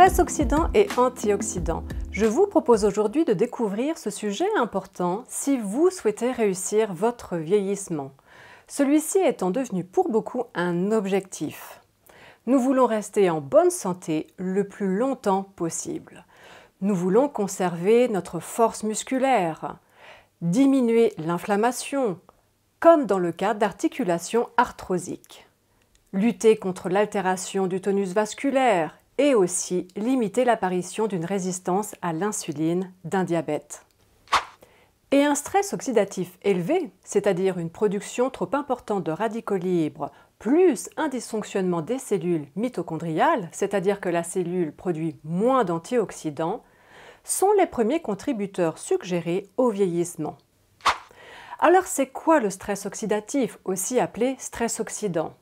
Stress oxydant et antioxydant. Je vous propose aujourd'hui de découvrir ce sujet important si vous souhaitez réussir votre vieillissement. Celui-ci étant devenu pour beaucoup un objectif. Nous voulons rester en bonne santé le plus longtemps possible. Nous voulons conserver notre force musculaire, diminuer l'inflammation, comme dans le cas d'articulations arthrosiques, lutter contre l'altération du tonus vasculaire et aussi limiter l'apparition d'une résistance à l'insuline, d'un diabète. Et un stress oxydatif élevé, c'est-à-dire une production trop importante de radicaux libres, plus un dysfonctionnement des cellules mitochondriales, c'est-à-dire que la cellule produit moins d'antioxydants, sont les premiers contributeurs suggérés au vieillissement. Alors c'est quoi le stress oxydatif, aussi appelé stress oxydant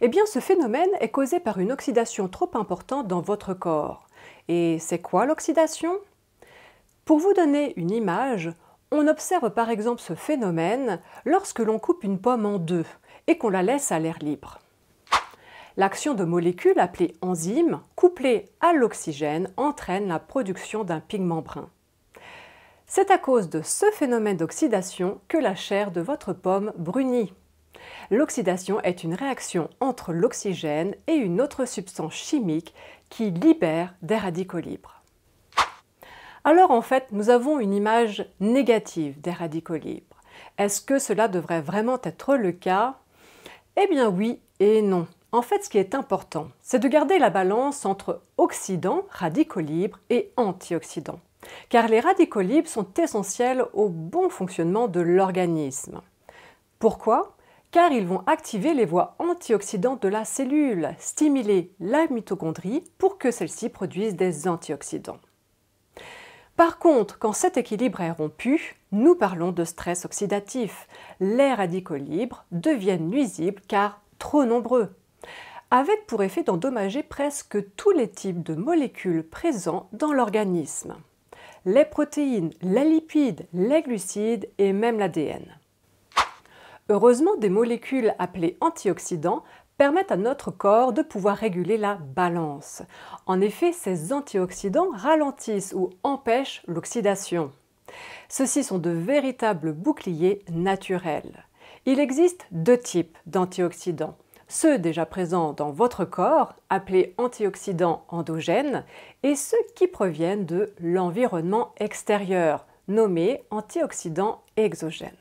eh bien, ce phénomène est causé par une oxydation trop importante dans votre corps. Et c'est quoi l'oxydation Pour vous donner une image, on observe par exemple ce phénomène lorsque l'on coupe une pomme en deux et qu'on la laisse à l'air libre. L'action de molécules appelées enzymes, couplées à l'oxygène, entraîne la production d'un pigment brun. C'est à cause de ce phénomène d'oxydation que la chair de votre pomme brunit. L'oxydation est une réaction entre l'oxygène et une autre substance chimique qui libère des radicaux libres. Alors en fait, nous avons une image négative des radicaux libres. Est-ce que cela devrait vraiment être le cas Eh bien oui et non. En fait, ce qui est important, c'est de garder la balance entre oxydants, radicaux libres, et antioxydants. Car les radicaux libres sont essentiels au bon fonctionnement de l'organisme. Pourquoi car ils vont activer les voies antioxydantes de la cellule, stimuler la mitochondrie pour que celle-ci produise des antioxydants. Par contre, quand cet équilibre est rompu, nous parlons de stress oxydatif. Les radicaux libres deviennent nuisibles car trop nombreux, avec pour effet d'endommager presque tous les types de molécules présents dans l'organisme. Les protéines, les lipides, les glucides et même l'ADN. Heureusement, des molécules appelées antioxydants permettent à notre corps de pouvoir réguler la balance. En effet, ces antioxydants ralentissent ou empêchent l'oxydation. Ceux-ci sont de véritables boucliers naturels. Il existe deux types d'antioxydants. Ceux déjà présents dans votre corps, appelés antioxydants endogènes, et ceux qui proviennent de l'environnement extérieur, nommés antioxydants exogènes.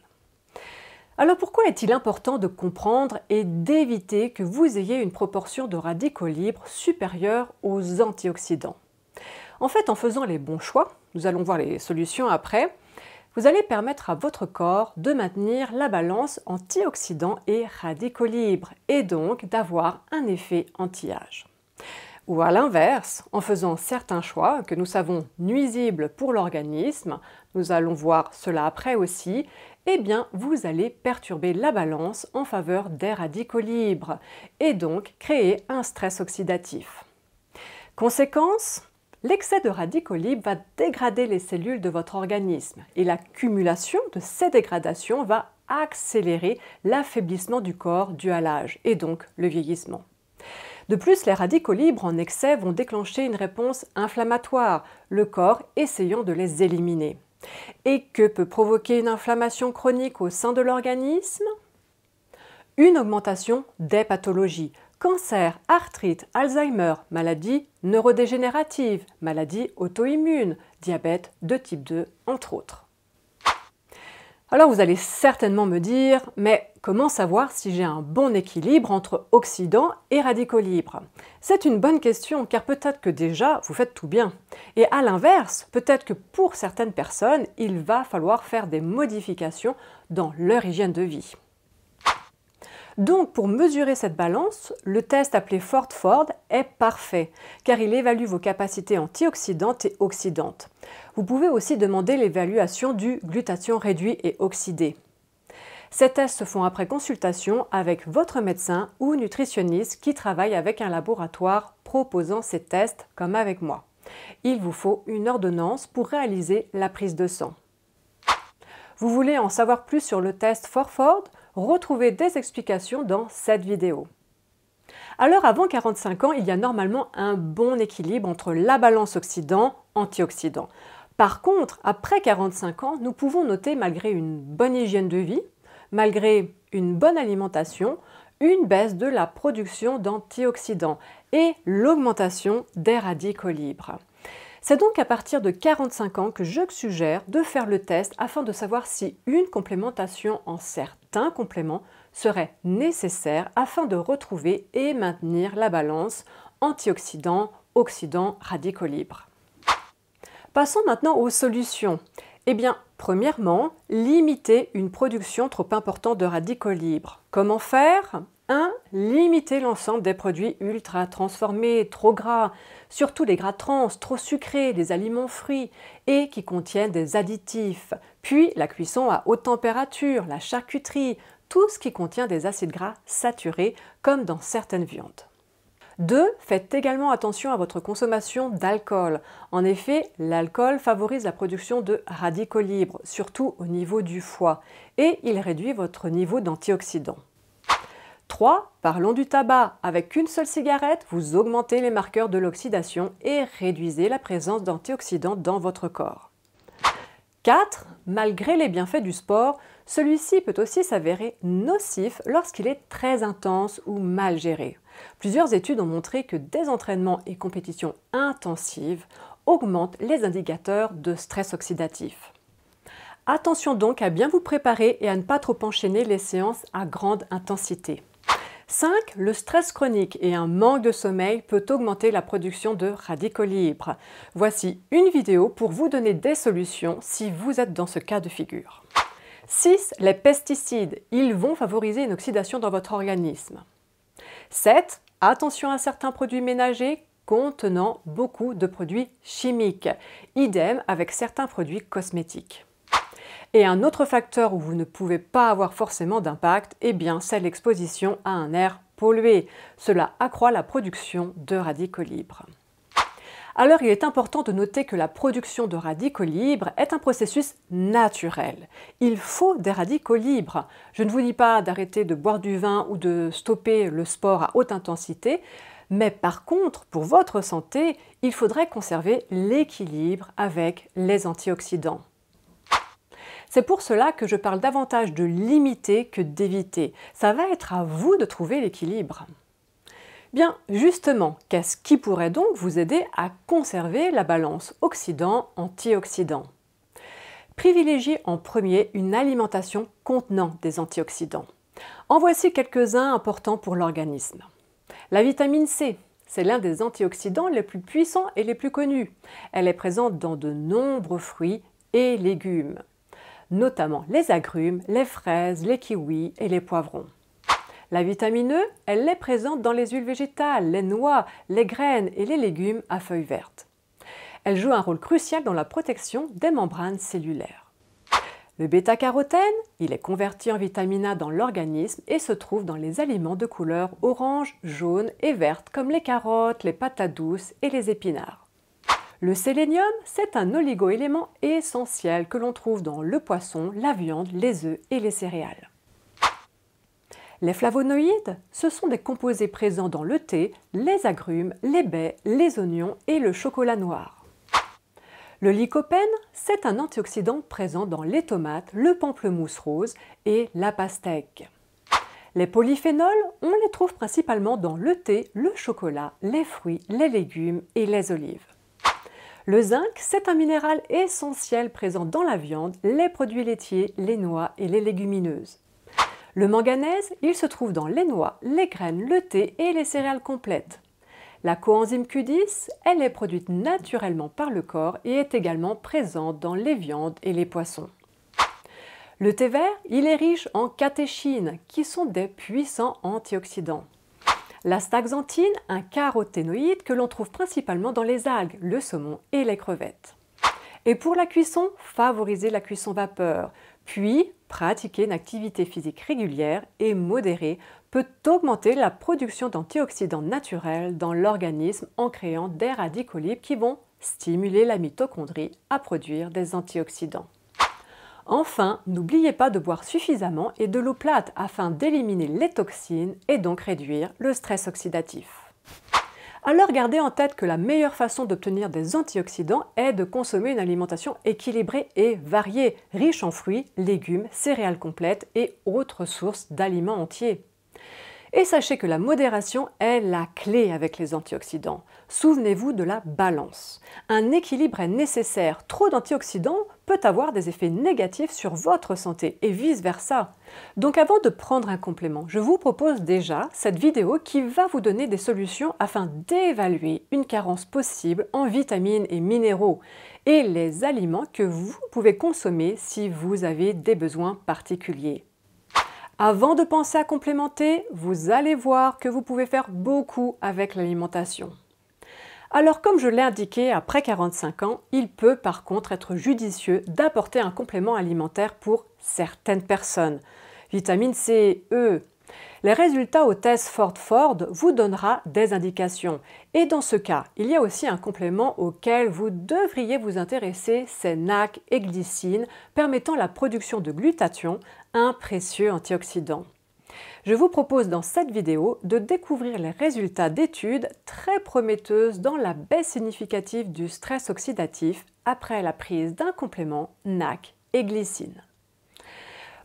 Alors pourquoi est-il important de comprendre et d'éviter que vous ayez une proportion de radicaux libres supérieure aux antioxydants En fait, en faisant les bons choix, nous allons voir les solutions après, vous allez permettre à votre corps de maintenir la balance antioxydants et radicaux libres et donc d'avoir un effet anti-âge ou à l'inverse, en faisant certains choix que nous savons nuisibles pour l'organisme, nous allons voir cela après aussi, eh bien vous allez perturber la balance en faveur des radicaux libres et donc créer un stress oxydatif. Conséquence L'excès de radicaux libres va dégrader les cellules de votre organisme et l'accumulation de ces dégradations va accélérer l'affaiblissement du corps dû à l'âge et donc le vieillissement. De plus, les radicaux libres en excès vont déclencher une réponse inflammatoire, le corps essayant de les éliminer. Et que peut provoquer une inflammation chronique au sein de l'organisme Une augmentation des pathologies, cancer, arthrite, Alzheimer, maladies neurodégénératives, maladies auto-immunes, diabète de type 2, entre autres. Alors vous allez certainement me dire, mais Comment savoir si j'ai un bon équilibre entre oxydants et radicaux libres C'est une bonne question car peut-être que déjà vous faites tout bien. Et à l'inverse, peut-être que pour certaines personnes, il va falloir faire des modifications dans leur hygiène de vie. Donc pour mesurer cette balance, le test appelé Ford-Ford est parfait car il évalue vos capacités antioxydantes et oxydantes. Vous pouvez aussi demander l'évaluation du glutathion réduit et oxydé. Ces tests se font après consultation avec votre médecin ou nutritionniste qui travaille avec un laboratoire proposant ces tests comme avec moi. Il vous faut une ordonnance pour réaliser la prise de sang. Vous voulez en savoir plus sur le test Forford Retrouvez des explications dans cette vidéo. Alors avant 45 ans, il y a normalement un bon équilibre entre la balance oxydant-antioxydant. Par contre, après 45 ans, nous pouvons noter, malgré une bonne hygiène de vie, malgré une bonne alimentation, une baisse de la production d'antioxydants et l'augmentation des radicaux libres. C'est donc à partir de 45 ans que je suggère de faire le test afin de savoir si une complémentation en certains compléments serait nécessaire afin de retrouver et maintenir la balance antioxydants, oxydants, radicaux libres. Passons maintenant aux solutions. Eh bien, premièrement, limiter une production trop importante de radicaux libres. Comment faire 1. Limiter l'ensemble des produits ultra transformés, trop gras, surtout les gras trans, trop sucrés, les aliments fruits et qui contiennent des additifs. Puis la cuisson à haute température, la charcuterie, tout ce qui contient des acides gras saturés comme dans certaines viandes. 2. Faites également attention à votre consommation d'alcool. En effet, l'alcool favorise la production de radicaux libres, surtout au niveau du foie, et il réduit votre niveau d'antioxydants. 3. Parlons du tabac. Avec une seule cigarette, vous augmentez les marqueurs de l'oxydation et réduisez la présence d'antioxydants dans votre corps. 4. Malgré les bienfaits du sport, celui-ci peut aussi s'avérer nocif lorsqu'il est très intense ou mal géré. Plusieurs études ont montré que des entraînements et compétitions intensives augmentent les indicateurs de stress oxydatif. Attention donc à bien vous préparer et à ne pas trop enchaîner les séances à grande intensité. 5. Le stress chronique et un manque de sommeil peut augmenter la production de radicaux libres. Voici une vidéo pour vous donner des solutions si vous êtes dans ce cas de figure. 6. Les pesticides. Ils vont favoriser une oxydation dans votre organisme. 7. Attention à certains produits ménagers contenant beaucoup de produits chimiques. Idem avec certains produits cosmétiques. Et un autre facteur où vous ne pouvez pas avoir forcément d'impact, eh bien c'est l'exposition à un air pollué. Cela accroît la production de radicaux libres. Alors il est important de noter que la production de radicaux libres est un processus naturel. Il faut des radicaux libres. Je ne vous dis pas d'arrêter de boire du vin ou de stopper le sport à haute intensité, mais par contre, pour votre santé, il faudrait conserver l'équilibre avec les antioxydants. C'est pour cela que je parle davantage de limiter que d'éviter. Ça va être à vous de trouver l'équilibre. Bien, justement, qu'est-ce qui pourrait donc vous aider à conserver la balance oxydant-antioxydant Privilégiez en premier une alimentation contenant des antioxydants. En voici quelques-uns importants pour l'organisme. La vitamine C, c'est l'un des antioxydants les plus puissants et les plus connus. Elle est présente dans de nombreux fruits et légumes, notamment les agrumes, les fraises, les kiwis et les poivrons. La vitamine E, elle est présente dans les huiles végétales, les noix, les graines et les légumes à feuilles vertes. Elle joue un rôle crucial dans la protection des membranes cellulaires. Le bêta-carotène, il est converti en vitamine A dans l'organisme et se trouve dans les aliments de couleur orange, jaune et verte comme les carottes, les patates douces et les épinards. Le sélénium, c'est un oligo-élément essentiel que l'on trouve dans le poisson, la viande, les œufs et les céréales. Les flavonoïdes, ce sont des composés présents dans le thé, les agrumes, les baies, les oignons et le chocolat noir. Le lycopène, c'est un antioxydant présent dans les tomates, le pamplemousse rose et la pastèque. Les polyphénols, on les trouve principalement dans le thé, le chocolat, les fruits, les légumes et les olives. Le zinc, c'est un minéral essentiel présent dans la viande, les produits laitiers, les noix et les légumineuses. Le manganèse, il se trouve dans les noix, les graines, le thé et les céréales complètes. La coenzyme Q10, elle est produite naturellement par le corps et est également présente dans les viandes et les poissons. Le thé vert, il est riche en catéchines, qui sont des puissants antioxydants. La staxanthine, un caroténoïde que l'on trouve principalement dans les algues, le saumon et les crevettes. Et pour la cuisson, favoriser la cuisson vapeur. Puis, pratiquer une activité physique régulière et modérée peut augmenter la production d'antioxydants naturels dans l'organisme en créant des radicaux libres qui vont stimuler la mitochondrie à produire des antioxydants. Enfin, n'oubliez pas de boire suffisamment et de l'eau plate afin d'éliminer les toxines et donc réduire le stress oxydatif alors gardez en tête que la meilleure façon d'obtenir des antioxydants est de consommer une alimentation équilibrée et variée, riche en fruits, légumes, céréales complètes et autres sources d'aliments entiers. Et sachez que la modération est la clé avec les antioxydants. Souvenez-vous de la balance. Un équilibre est nécessaire. Trop d'antioxydants peut avoir des effets négatifs sur votre santé et vice-versa. Donc avant de prendre un complément, je vous propose déjà cette vidéo qui va vous donner des solutions afin d'évaluer une carence possible en vitamines et minéraux et les aliments que vous pouvez consommer si vous avez des besoins particuliers. Avant de penser à complémenter, vous allez voir que vous pouvez faire beaucoup avec l'alimentation. Alors comme je l'ai indiqué, après 45 ans, il peut par contre être judicieux d'apporter un complément alimentaire pour certaines personnes. Vitamine C, E. Les résultats au test Ford-Ford vous donnera des indications et dans ce cas, il y a aussi un complément auquel vous devriez vous intéresser, c'est NAC et glycine, permettant la production de glutathion, un précieux antioxydant. Je vous propose dans cette vidéo de découvrir les résultats d'études très prometteuses dans la baisse significative du stress oxydatif après la prise d'un complément NAC et glycine.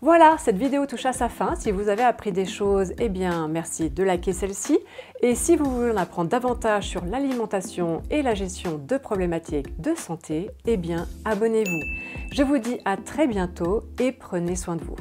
Voilà, cette vidéo touche à sa fin. Si vous avez appris des choses, eh bien merci de liker celle-ci. Et si vous voulez en apprendre davantage sur l'alimentation et la gestion de problématiques de santé, eh bien abonnez-vous. Je vous dis à très bientôt et prenez soin de vous.